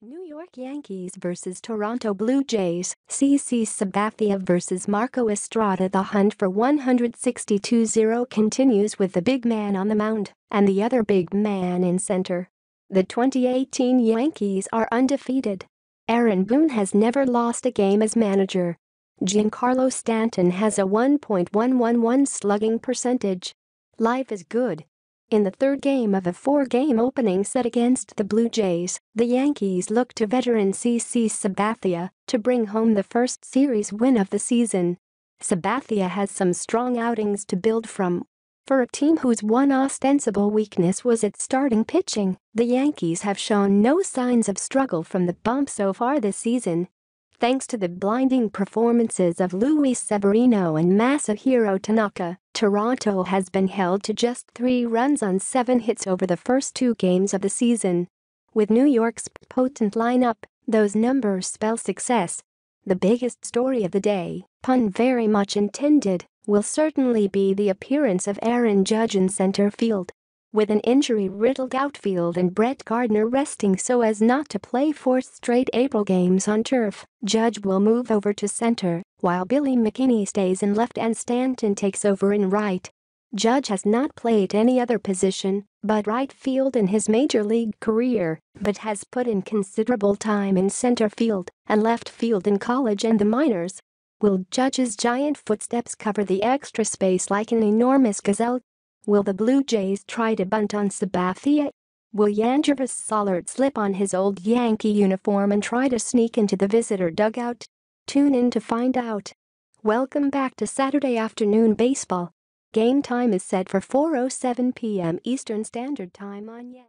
New York Yankees vs. Toronto Blue Jays, CC Sabathia vs. Marco Estrada The hunt for 162-0 continues with the big man on the mound and the other big man in center. The 2018 Yankees are undefeated. Aaron Boone has never lost a game as manager. Giancarlo Stanton has a 1.111 slugging percentage. Life is good. In the third game of a four-game opening set against the Blue Jays, the Yankees looked to veteran CC Sabathia to bring home the first series win of the season. Sabathia has some strong outings to build from. For a team whose one ostensible weakness was its starting pitching, the Yankees have shown no signs of struggle from the bump so far this season, thanks to the blinding performances of Luis Severino and Masahiro Tanaka, Toronto has been held to just three runs on seven hits over the first two games of the season. With New York's potent lineup, those numbers spell success. The biggest story of the day, pun very much intended, will certainly be the appearance of Aaron Judge in center field. With an injury-riddled outfield and Brett Gardner resting so as not to play four straight April games on turf, Judge will move over to center, while Billy McKinney stays in left and Stanton takes over in right. Judge has not played any other position but right field in his major league career, but has put in considerable time in center field and left field in college and the minors. Will Judge's giant footsteps cover the extra space like an enormous gazelle? Will the Blue Jays try to bunt on Sabathia? Will Yanjervis Sollard slip on his old Yankee uniform and try to sneak into the visitor dugout? Tune in to find out. Welcome back to Saturday Afternoon Baseball. Game time is set for 4.07 p.m. Eastern Standard Time on Yet.